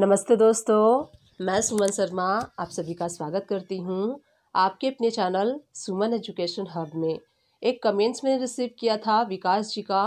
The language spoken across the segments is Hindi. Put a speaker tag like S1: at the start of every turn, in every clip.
S1: नमस्ते दोस्तों मैं सुमन शर्मा आप सभी का स्वागत करती हूँ आपके अपने चैनल सुमन एजुकेशन हब में एक कमेंट्स मैंने रिसीव किया था विकास जी का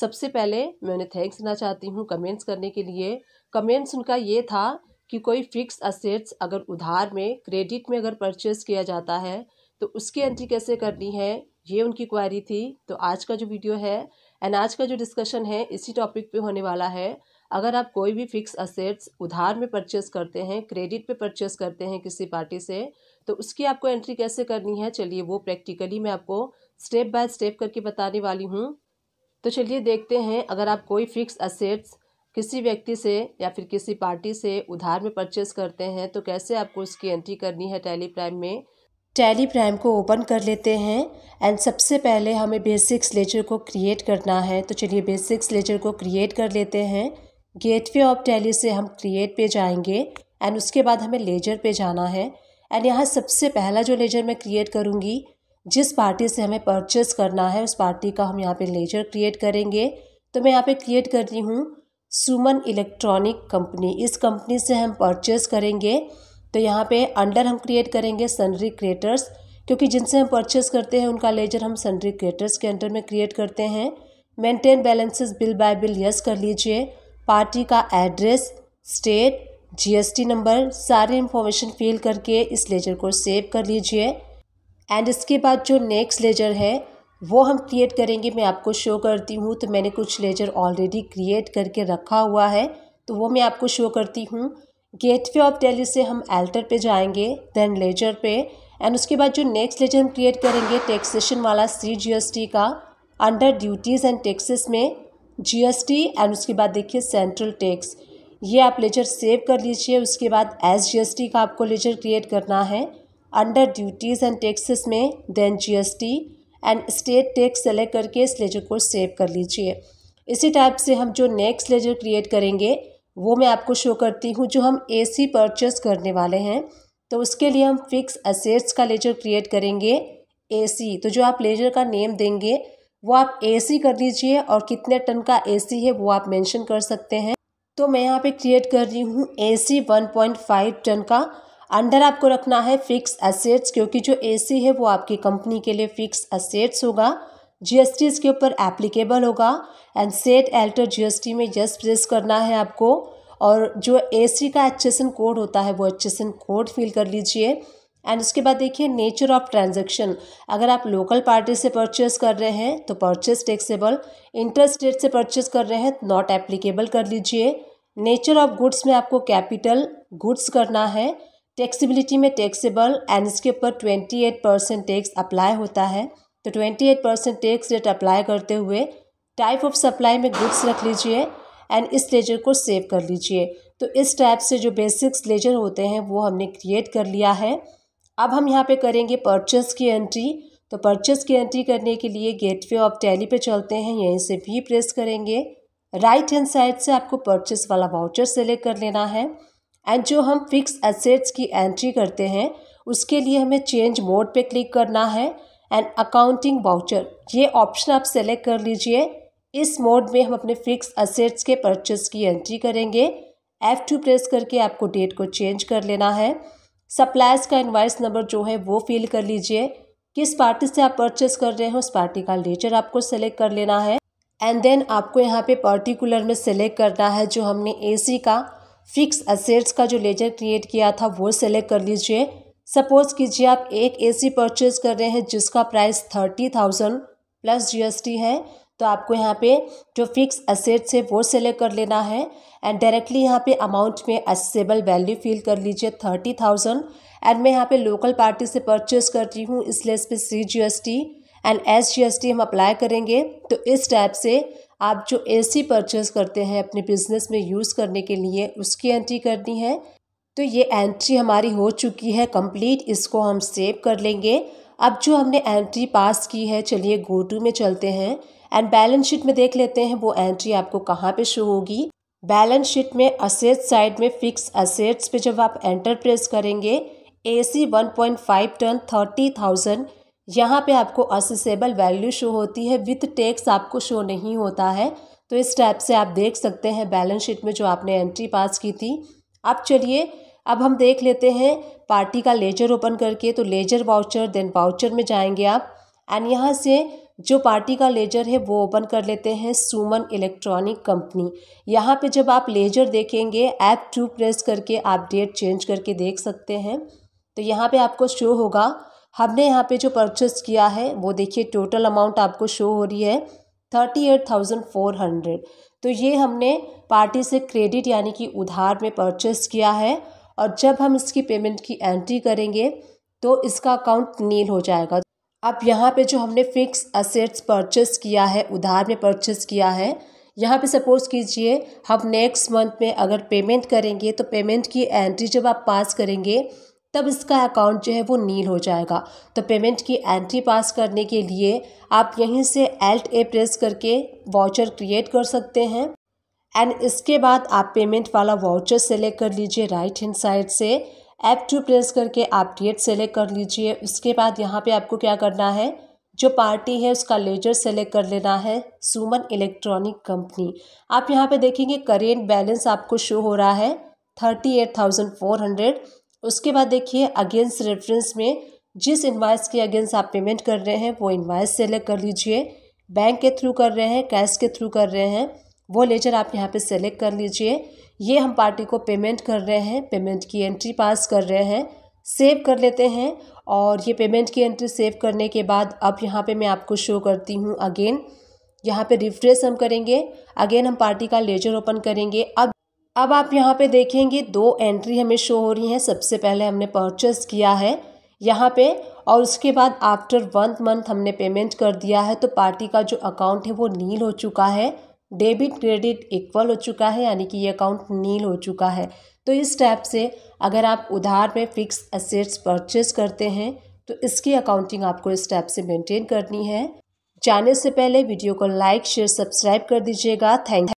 S1: सबसे पहले मैं उन्हें थैंक्स देना चाहती हूँ कमेंट्स करने के लिए कमेंट्स उनका ये था कि कोई फिक्स असेट्स अगर उधार में क्रेडिट में अगर परचेस किया जाता है तो उसकी एंट्री कैसे करनी है ये उनकी क्वारी थी तो आज का जो वीडियो है एंड आज का जो डिस्कशन है इसी टॉपिक पे होने वाला है अगर आप कोई भी फिक्स असेट्स उधार में परचेस करते हैं क्रेडिट पे परचेस करते हैं किसी पार्टी से तो उसकी आपको एंट्री कैसे करनी है चलिए वो प्रैक्टिकली मैं आपको स्टेप बाय स्टेप करके बताने वाली हूँ तो चलिए देखते हैं अगर आप कोई फिक्स असेट्स किसी व्यक्ति से या फिर किसी पार्टी से उधार में परचेस करते हैं तो कैसे आपको उसकी एंट्री करनी है टैली प्राइम में टैली प्राइम को ओपन कर लेते हैं एंड सबसे पहले हमें बेसिक्स लेजर को क्रिएट करना है तो चलिए बेसिक्स लेजर को क्रिएट कर लेते हैं गेटवे ऑफ डेली से हम क्रिएट पे जाएंगे एंड उसके बाद हमें लेजर पे जाना है एंड यहाँ सबसे पहला जो लेजर मैं क्रिएट करूँगी जिस पार्टी से हमें परचेस करना है उस पार्टी का हम यहाँ पे लेजर क्रिएट करेंगे तो मैं यहाँ पे क्रिएट कर रही हूँ सुमन इलेक्ट्रॉनिक कंपनी इस कंपनी से हम परचेस करेंगे तो यहाँ पे अंडर हम क्रिएट करेंगे सनरी क्रिएटर्स क्योंकि जिनसे हम परचेस करते हैं उनका लेजर हम सनरी क्रिएटर्स के अंडर में क्रिएट करते हैं maintain balances bill by bill yes कर लीजिए पार्टी का एड्रेस स्टेट जीएसटी नंबर सारी इन्फॉर्मेशन फिल करके इस लेजर को सेव कर लीजिए एंड इसके बाद जो नेक्स्ट लेजर है वो हम क्रिएट करेंगे मैं आपको शो करती हूँ तो मैंने कुछ लेजर ऑलरेडी क्रिएट करके रखा हुआ है तो वो मैं आपको शो करती हूँ गेटवे ऑफ दिल्ली से हम एल्टर पे जाएंगे देन लेजर पे एंड उसके बाद जो नेक्स्ट लेजर हम क्रिएट करेंगे टैक्सेशन वाला सी जी एस टी का अंडर ड्यूटीज़ एंड टैक्सेस में जीएसटी एंड उसके बाद देखिए सेंट्रल टैक्स ये आप लेजर सेव कर लीजिए उसके बाद एस जीएसटी का आपको लेजर क्रिएट करना है अंडर ड्यूटीज़ एंड टैक्सेस में then GST and state tax select करके इस लेजर को सेव कर लीजिए इसी टाइप से हम जो नेक्स्ट लेजर क्रिएट करेंगे वो मैं आपको शो करती हूँ जो हम एसी परचेस करने वाले हैं तो उसके लिए हम फिक्स असेट्स का लेजर क्रिएट करेंगे एसी तो जो आप लेजर का नेम देंगे वो आप एसी कर लीजिए और कितने टन का एसी है वो आप मेंशन कर सकते हैं तो मैं यहाँ पे क्रिएट कर रही हूँ एसी 1.5 टन का अंडर आपको रखना है फिक्स असेट्स क्योंकि जो एसी है वो आपकी कंपनी के लिए फिक्स असेट्स होगा जीएसटी इसके ऊपर एप्लीकेबल होगा एंड सेट एल्टर जी में यस प्रेस करना है आपको और जो एसी का एच कोड होता है वो एच कोड फिल कर लीजिए एंड उसके बाद देखिए नेचर ऑफ ट्रांजेक्शन अगर आप लोकल पार्टी से परचेस कर रहे हैं तो परचेस टैक्सेबल रेट से परचेस कर रहे हैं तो नॉट एप्लीकेबल कर लीजिए नेचर ऑफ गुड्स में आपको कैपिटल गुड्स करना है टैक्सीबिलिटी में टैक्सेबल एंड इसके ऊपर twenty eight percent tax apply होता है तो twenty eight percent tax rate apply करते हुए टाइप ऑफ सप्लाई में गुड्स रख लीजिए एंड इस लेजर को सेव कर लीजिए तो इस टाइप से जो बेसिक्स लेजर होते हैं वो हमने क्रिएट कर लिया है अब हम यहाँ पे करेंगे परचेस की एंट्री तो परचेस की एंट्री करने के लिए गेटवे ऑफ टैली पे चलते हैं यहीं से भी प्रेस करेंगे राइट हैंड साइड से आपको परचेस वाला वाउचर सेलेक्ट कर लेना है एंड जो हम फिक्स एसेट्स की एंट्री करते हैं उसके लिए हमें चेंज मोड पे क्लिक करना है एंड अकाउंटिंग वाउचर ये ऑप्शन आप सेलेक्ट कर लीजिए इस मोड में हम अपने फिक्स असेट्स के परचेस की एंट्री करेंगे एफ़ टू प्रेस करके आपको डेट को चेंज कर लेना है सप्लायर्स का इन्वाइस नंबर जो है वो फिल कर लीजिए किस पार्टी से आप परचेस कर रहे हैं उस पार्टी का लेटर आपको सेलेक्ट कर लेना है एंड देन आपको यहाँ पे पर्टिकुलर में सेलेक्ट करना है जो हमने एसी का फिक्स असेट्स का जो लेजर क्रिएट किया था वो सेलेक्ट कर लीजिए सपोज़ कीजिए आप एक एसी परचेज कर रहे हैं जिसका price thirty thousand plus GST है तो आपको यहाँ पे जो फिक्स असेट्स है वो सेलेक्ट कर लेना है एंड डायरेक्टली यहाँ पे अमाउंट में एसेबल वैल्यू फिल कर लीजिए थर्टी थाउजेंड एंड मैं यहाँ पे लोकल पार्टी से परचेज करती हूँ इसलिए इस पर C G S T and S G S T हम अप्लाई करेंगे तो इस टाइप से आप जो ए सी परचेज करते हैं अपने बिजनेस में यूज़ करने के लिए उसकी एंट्री करनी है तो ये एंट्री हमारी हो चुकी है कंप्लीट इसको हम सेव कर लेंगे अब जो हमने एंट्री पास की है चलिए गो टू में चलते हैं एंड बैलेंस शीट में देख लेते हैं वो एंट्री आपको कहाँ पे शो होगी बैलेंस शीट में असेट साइड में फिक्स असेट्स पे जब आप एंटर प्रेस करेंगे A C one point five ton thirty thousand यहाँ पर आपको असेसेबल वैल्यू शो होती है विथ टैक्स आपको शो नहीं होता है तो इस टाइप से आप देख सकते हैं बैलेंस शीट में जो आपने एंट्री पास की थी अब चलिए अब हम देख लेते हैं पार्टी का लेजर ओपन करके तो लेजर वाउचर देन वाउचर में जाएंगे आप एंड यहाँ से जो पार्टी का लेजर है वो ओपन कर लेते हैं सुमन इलेक्ट्रॉनिक कंपनी यहाँ पे जब आप लेजर देखेंगे ऐप टू प्रेस करके आप डेट चेंज करके देख सकते हैं तो यहाँ पे आपको शो होगा हमने यहाँ पे जो परचेस किया है वो देखिए टोटल अमाउंट आपको शो हो रही है thirty eight thousand four hundred तो ये हमने पार्टी से क्रेडिट यानी कि उधार में परचेस किया है और जब हम इसकी पेमेंट की एंट्री करेंगे तो इसका अकाउंट नील हो जाएगा अब यहाँ पे जो हमने फिक्स असेट्स परचेस किया है उधार में परचेस किया है यहाँ पे सपोज़ कीजिए हम नेक्स्ट मंथ में अगर पेमेंट करेंगे तो पेमेंट की एंट्री जब आप पास करेंगे तब इसका अकाउंट जो है वो नील हो जाएगा तो पेमेंट की एंट्री पास करने के लिए आप यहीं से एल्ट ए प्रेस करके वाउचर क्रिएट कर सकते हैं एंड इसके बाद आप पेमेंट वाला वाउचर सेलेक्ट कर लीजिए राइट हैंड साइड से ऐप टू प्रेस करके आप डेट सेलेक्ट कर लीजिए उसके बाद यहाँ पे आपको क्या करना है जो पार्टी है उसका लेजर सेलेक्ट कर लेना है सुमन इलेक्ट्रॉनिक कंपनी आप यहाँ पे देखेंगे करेंट बैलेंस आपको शो हो रहा है thirty eight thousand four hundred उसके बाद देखिए अगेंस्ट रेफरेंस में जिस इन्वाइस के अगेंस्ट आप पेमेंट कर रहे हैं वो इन्वाइस सेलेक्ट कर लीजिए बैंक के थ्रू कर रहे हैं कैश के थ्रू कर रहे हैं वो लेजर आप यहाँ पे सेलेक्ट कर लीजिए ये हम पार्टी को पेमेंट कर रहे हैं पेमेंट की एंट्री पास कर रहे हैं सेव कर लेते हैं और ये पेमेंट की एंट्री सेव करने के बाद अब यहाँ पे मैं आपको शो करती हूँ अगेन यहाँ पे रिफ्रेश हम करेंगे अगेन हम पार्टी का लेजर ओपन करेंगे अब अब आप यहाँ पे देखेंगे दो एंट्री हमें शो हो रही हैं सबसे पहले हमने परचेस किया है यहाँ पे और उसके बाद आफ्टर वन मंथ हमने पेमेंट कर दिया है तो पार्टी का जो अकाउंट है वो नील हो चुका है डेबिट क्रेडिट इक्वल हो चुका है यानी कि ये अकाउंट नील हो चुका है तो इस टाइप से अगर आप उधार में फिक्स असेट्स परचेज करते हैं तो इसकी अकाउंटिंग आपको इस टाइप से मेंटेन करनी है जाने से पहले वीडियो को लाइक शेयर सब्सक्राइब कर दीजिएगा थैंक